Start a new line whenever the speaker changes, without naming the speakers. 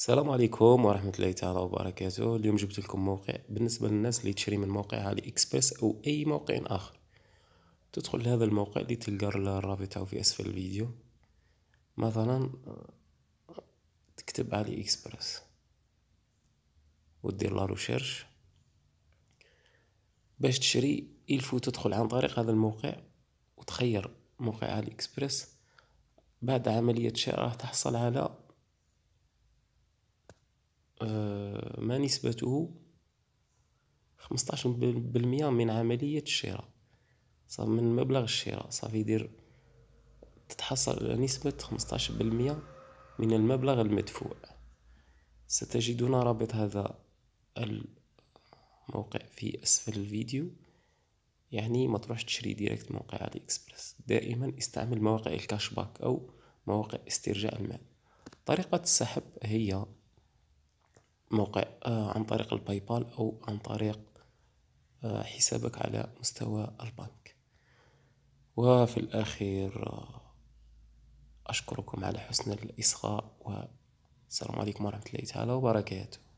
السلام عليكم ورحمة الله تعالى وبركاته اليوم جبت لكم موقع بالنسبة للناس اللي تشري من موقع علي اكسبرس او اي موقع اخر تدخل لهذا الموقع اللي تلقى الرابط تاعو في اسفل الفيديو مثلا تكتب علي اكسبرس ودير لا روشيرش باش تشري يلفو تدخل عن طريق هذا الموقع وتخير موقع علي اكسبرس بعد عملية شراء تحصل على آه، ما نسبته 15% من عملية الشراء صافي من مبلغ الشراء صافي يدير تتحصل على نسبة 15% من المبلغ المدفوع ستجدون رابط هذا الموقع في أسفل الفيديو يعني ما تروح تشري ديريكت موقع علي اكسبرس دائما استعمل مواقع الكاشباك أو مواقع استرجاع المال طريقة السحب هي موقع آه، عن طريق الباي بال أو عن طريق آه، حسابك على مستوى البنك وفي الأخير آه، أشكركم على حسن الإصغاء والسلام عليكم ورحمة الله تعالى وبركاته